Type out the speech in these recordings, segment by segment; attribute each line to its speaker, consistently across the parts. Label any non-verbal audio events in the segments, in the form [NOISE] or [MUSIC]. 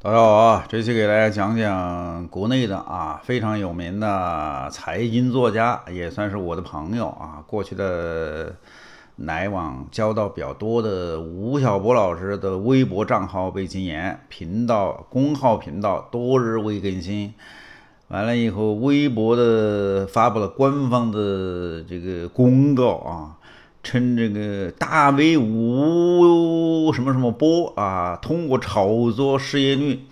Speaker 1: 大家好啊！这期给大家讲讲国内的啊非常有名的财经作家，也算是我的朋友啊，过去的来往交道比较多的吴晓波老师的微博账号被禁言，频道公号频道多日未更新，完了以后微博的发布了官方的这个公告啊。称这个大 V 吴什么什么波啊，通过炒作失业率、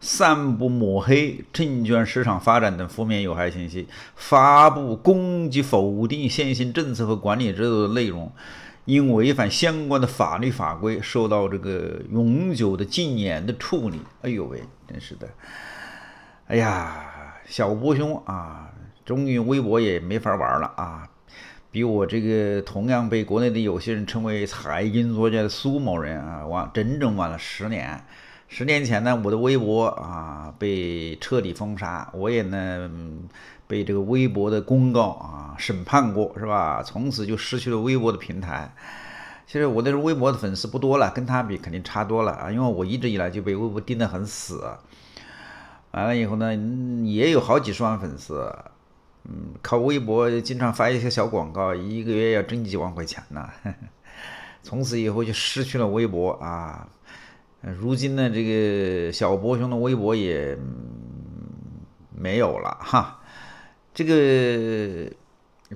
Speaker 1: 散布抹黑证券市场发展等负面有害信息，发布攻击否定现行政策和管理制度的内容，因违反相关的法律法规，受到这个永久的禁言的处理。哎呦喂，真是的！哎呀，小波兄啊，终于微博也没法玩了啊！比我这个同样被国内的有些人称为财经作家的苏某人啊，晚整整晚了十年。十年前呢，我的微博啊被彻底封杀，我也呢被这个微博的公告啊审判过，是吧？从此就失去了微博的平台。其实我那时候微博的粉丝不多了，跟他比肯定差多了啊，因为我一直以来就被微博盯得很死。完了以后呢，也有好几十万粉丝。嗯，靠微博经常发一些小广告，一个月要挣几万块钱呢。[LAUGHS] 从此以后就失去了微博啊。如今呢，这个小博兄的微博也没有了哈。这个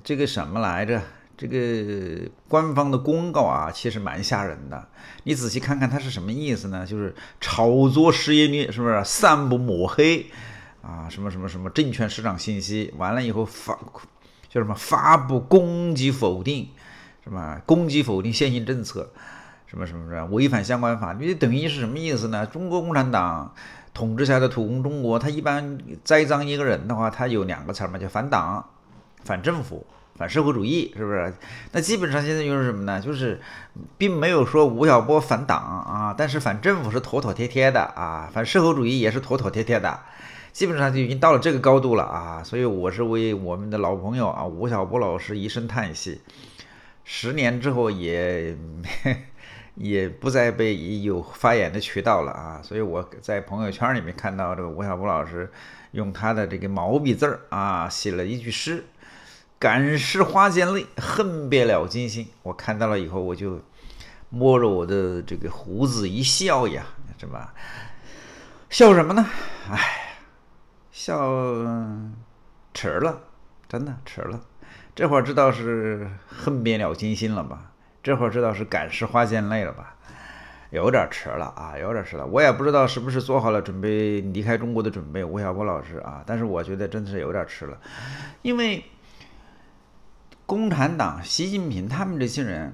Speaker 1: 这个什么来着？这个官方的公告啊，其实蛮吓人的。你仔细看看它是什么意思呢？就是炒作失业率，是不是散布抹黑？啊，什么什么什么证券市场信息，完了以后发，叫什么发布攻击否定，什么攻击否定现行政策，什么什么什么违反相关法律，等于是什么意思呢？中国共产党统治下的土共中国，他一般栽赃一个人的话，他有两个词嘛，叫反党、反政府、反社会主义，是不是？那基本上现在就是什么呢？就是并没有说吴晓波反党啊，但是反政府是妥妥贴贴的啊，反社会主义也是妥妥贴贴的。基本上就已经到了这个高度了啊，所以我是为我们的老朋友啊吴晓波老师一声叹息。十年之后也 [LAUGHS] 也不再被有发言的渠道了啊，所以我在朋友圈里面看到这个吴晓波老师用他的这个毛笔字儿啊写了一句诗：“感时花溅泪，恨别鸟惊心。”我看到了以后，我就摸着我的这个胡子一笑呀，什么笑什么呢？唉。笑迟了，真的迟了。这会儿知道是恨别鸟惊心了吧？这会儿知道是感时花溅泪了吧？有点迟了啊，有点迟了。我也不知道是不是做好了准备离开中国的准备，吴晓波老师啊。但是我觉得真的是有点迟了，因为共产党、习近平他们这些人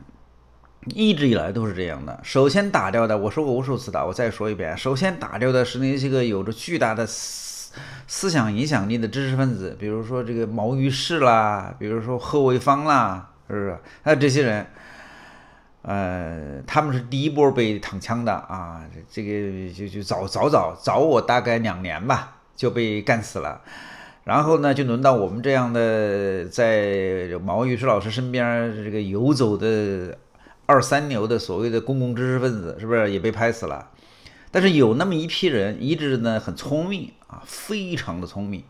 Speaker 1: 一直以来都是这样的。首先打掉的，我说过无数次的，我再说一遍，首先打掉的是那些个有着巨大的。思想影响力的知识分子，比如说这个毛于轼啦，比如说贺卫方啦，是不是？那这些人，呃，他们是第一波被躺枪的啊，这个就就早早早早我大概两年吧就被干死了，然后呢就轮到我们这样的在毛于世老师身边这个游走的二三流的所谓的公共知识分子，是不是也被拍死了？但是有那么一批人，一直呢很聪明啊，非常的聪明，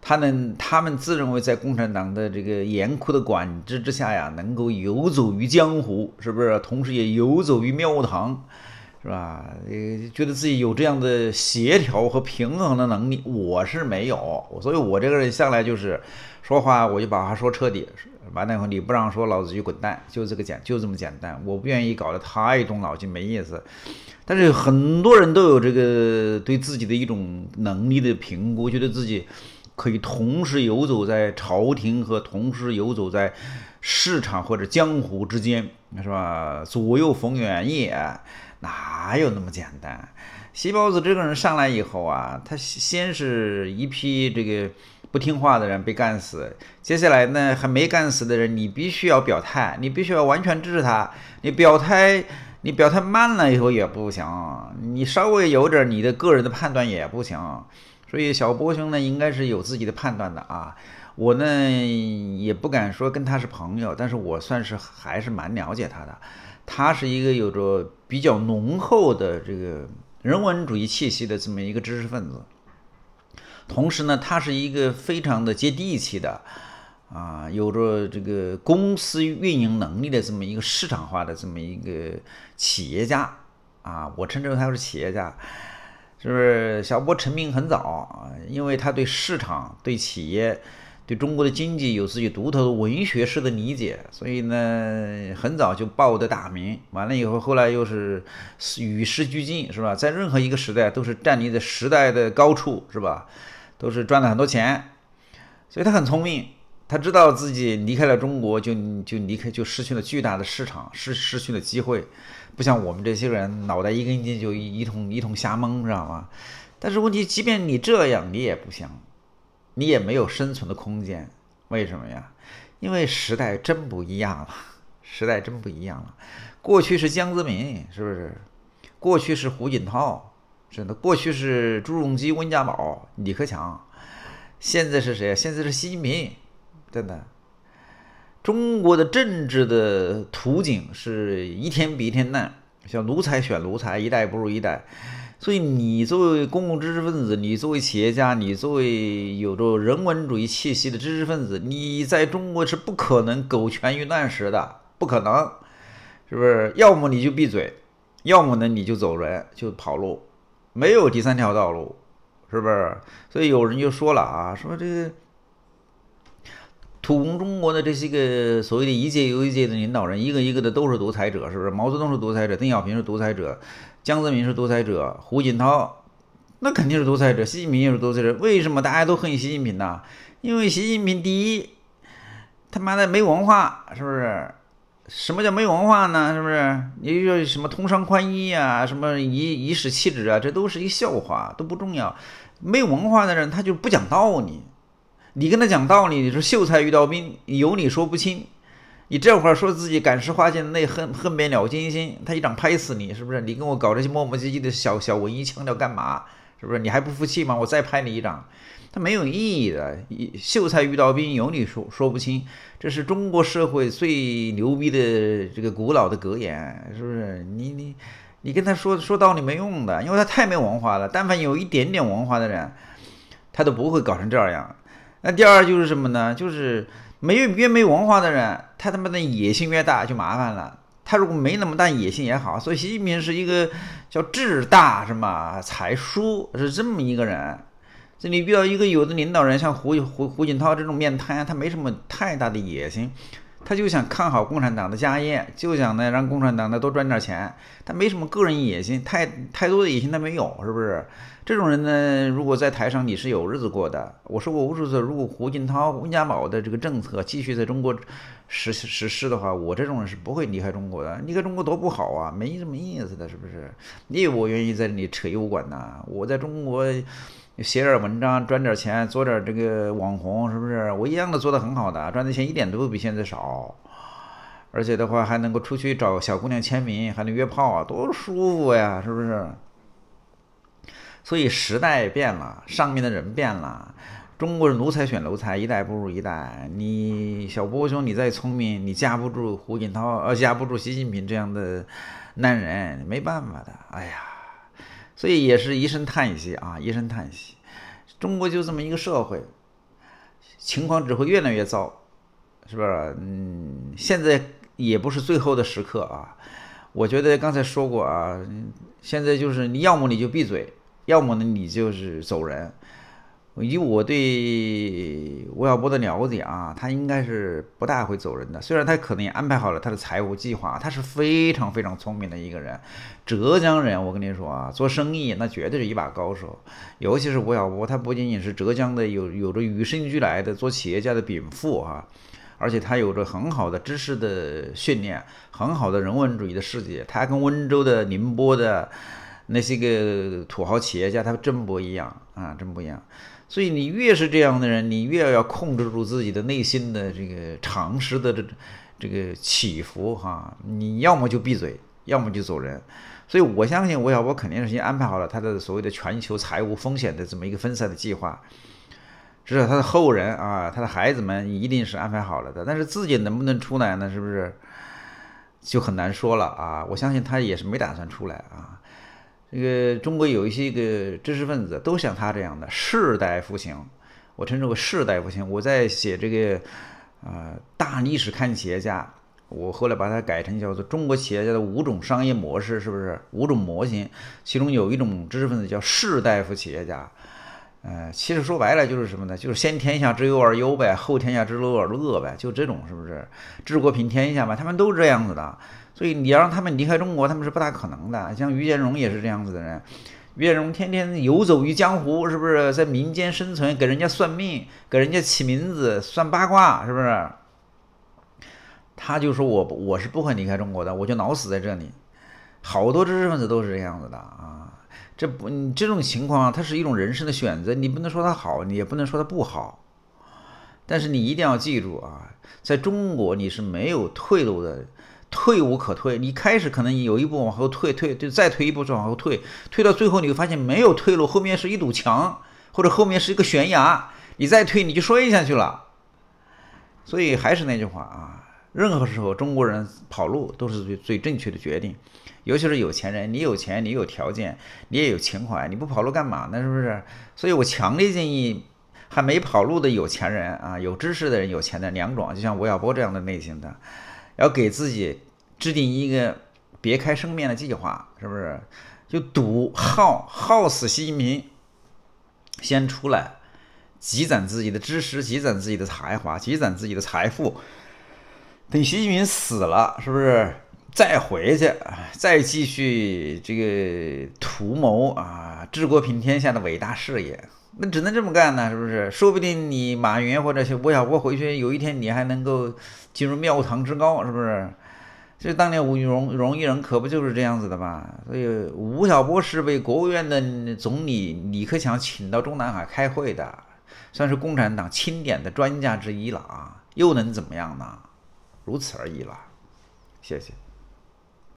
Speaker 1: 他们他们自认为在共产党的这个严酷的管制之下呀，能够游走于江湖，是不是？同时也游走于庙堂，是吧？呃，觉得自己有这样的协调和平衡的能力，我是没有，所以我这个人向来就是说话，我就把话说彻底。完了以后，你不让说，老子就滚蛋，就这个简，就这么简单。我不愿意搞得太动脑筋，没意思。但是很多人都有这个对自己的一种能力的评估，觉得自己可以同时游走在朝廷和同时游走在市场或者江湖之间，是吧？左右逢源也哪有那么简单？西包子这个人上来以后啊，他先是一批这个。不听话的人被干死，接下来呢，还没干死的人，你必须要表态，你必须要完全支持他。你表态，你表态慢了以后也不行，你稍微有点你的个人的判断也不行。所以小波兄呢，应该是有自己的判断的啊。我呢也不敢说跟他是朋友，但是我算是还是蛮了解他的。他是一个有着比较浓厚的这个人文主义气息的这么一个知识分子。同时呢，他是一个非常的接地气的，啊，有着这个公司运营能力的这么一个市场化的这么一个企业家，啊，我称之为他是企业家，是不是？小波成名很早，因为他对市场、对企业、对中国的经济有自己独特的文学式的理解，所以呢，很早就报的大名。完了以后，后来又是与时俱进，是吧？在任何一个时代，都是站立在时代的高处，是吧？都是赚了很多钱，所以他很聪明，他知道自己离开了中国就就离开就失去了巨大的市场，失失去了机会，不像我们这些人脑袋一根筋就一一同一同瞎蒙，知道吗？但是问题，即便你这样，你也不行，你也没有生存的空间。为什么呀？因为时代真不一样了，时代真不一样了。过去是江泽民，是不是？过去是胡锦涛。真的，过去是朱镕基、温家宝、李克强，现在是谁？现在是习近平。真的，中国的政治的图景是一天比一天烂，像奴才选奴才，一代不如一代。所以，你作为公共知识分子，你作为企业家，你作为有着人文主义气息的知识分子，你在中国是不可能苟全于乱世的，不可能。是不是？要么你就闭嘴，要么呢你就走人，就跑路。没有第三条道路，是不是？所以有人就说了啊，说这个土崩中国的这些个所谓的一届又一届的领导人，一个一个的都是独裁者，是不是？毛泽东是独裁者，邓小平是独裁者，江泽民是独裁者，胡锦涛那肯定是独裁者，习近平也是独裁者。为什么大家都恨习近平呢？因为习近平第一他妈的没文化，是不是？什么叫没文化呢？是不是？你说什么“通商宽衣”啊，什么“以以史气质啊，这都是一笑话，都不重要。没文化的人，他就不讲道理。你跟他讲道理，你说“秀才遇到兵，有理说不清”。你这会儿说自己感时花溅泪，恨恨别鸟惊心，他一掌拍死你，是不是？你跟我搞这些磨磨唧唧的小小文艺腔调干嘛？是不是你还不服气吗？我再拍你一掌，他没有意义的。一秀才遇到兵，有理说说不清。这是中国社会最牛逼的这个古老的格言，是不是？你你你跟他说说道理没用的，因为他太没文化了。但凡有一点点文化的人，他都不会搞成这样。那第二就是什么呢？就是没越没文化的人，他他妈的野心越大就麻烦了。他如果没那么大野心也好，所以习近平是一个叫志大什么才疏是这么一个人。这里遇到一个有的领导人，像胡胡胡锦涛这种面瘫，他没什么太大的野心。他就想看好共产党的家业，就想呢让共产党呢多赚点钱。他没什么个人野心，太太多的野心他没有，是不是？这种人呢，如果在台上你是有日子过的。我说过无数次，如果胡锦涛、温家宝的这个政策继续在中国实实施的话，我这种人是不会离开中国的。离开中国多不好啊，没什么意思的，是不是？你以为我愿意在这里扯油管呢？我在中国。写点文章赚点钱，做点这个网红，是不是？我一样的做的很好的，赚的钱一点都不比现在少，而且的话还能够出去找小姑娘签名，还能约炮啊，多舒服呀，是不是？所以时代变了，上面的人变了，中国人奴才选奴才，一代不如一代。你小波兄，你再聪明，你架不住胡锦涛，呃，架不住习近平这样的男人，没办法的。哎呀。所以也是一声叹息啊，一声叹息。中国就这么一个社会，情况只会越来越糟，是不是？嗯，现在也不是最后的时刻啊。我觉得刚才说过啊，现在就是你要么你就闭嘴，要么呢你就是走人。以我对吴晓波的了解啊，他应该是不大会走人的。虽然他可能也安排好了他的财务计划，他是非常非常聪明的一个人。浙江人，我跟你说啊，做生意那绝对是一把高手。尤其是吴晓波，他不仅仅是浙江的有有着与生俱来的做企业家的禀赋哈，而且他有着很好的知识的训练，很好的人文主义的世界。他跟温州的、宁波的。那些个土豪企业家，他真不一样啊，真不一样。所以你越是这样的人，你越要控制住自己的内心的这个常识的这这个起伏哈。你要么就闭嘴，要么就走人。所以我相信，吴晓波肯定是先安排好了他的所谓的全球财务风险的这么一个分散的计划，至少他的后人啊，他的孩子们一定是安排好了的。但是自己能不能出来呢？是不是就很难说了啊？我相信他也是没打算出来啊。这个中国有一些个知识分子都像他这样的士大夫型，我称之为士大夫型。我在写这个，啊，大历史看企业家，我后来把它改成叫做中国企业家的五种商业模式，是不是？五种模型，其中有一种知识分子叫士大夫企业家，呃，其实说白了就是什么呢？就是先天下之忧而忧呗，后天下之乐而乐呗，就这种，是不是？治国平天下嘛，他们都这样子的。所以你要让他们离开中国，他们是不大可能的。像于建荣也是这样子的人，于建荣天天游走于江湖，是不是在民间生存，给人家算命，给人家起名字，算八卦，是不是？他就说我我是不会离开中国的，我就老死在这里。好多知识分子都是这样子的啊，这不这种情况啊，它是一种人生的选择，你不能说他好，你也不能说他不好，但是你一定要记住啊，在中国你是没有退路的。退无可退，你开始可能有一步往后退，退就再退一步再往后退，退到最后你会发现没有退路，后面是一堵墙，或者后面是一个悬崖，你再退你就摔下去了。所以还是那句话啊，任何时候中国人跑路都是最最正确的决定，尤其是有钱人，你有钱你有条件，你也有情怀，你不跑路干嘛呢？是不是？所以我强烈建议，还没跑路的有钱人啊，有知识的人，有钱的两种，就像吴晓波这样的类型的，要给自己。制定一个别开生面的计划，是不是？就赌耗耗死习近平，先出来，积攒自己的知识，积攒自己的才华，积攒自己的财富。等习近平死了，是不是再回去，再继续这个图谋啊，治国平天下的伟大事业？那只能这么干呢，是不是？说不定你马云或者吴晓波回去，有一天你还能够进入庙堂之高，是不是？这当年吴荣荣毅人可不就是这样子的吧？所以吴晓波是被国务院的总理李克强请到中南海开会的，算是共产党钦点的专家之一了啊！又能怎么样呢？如此而已了。谢谢。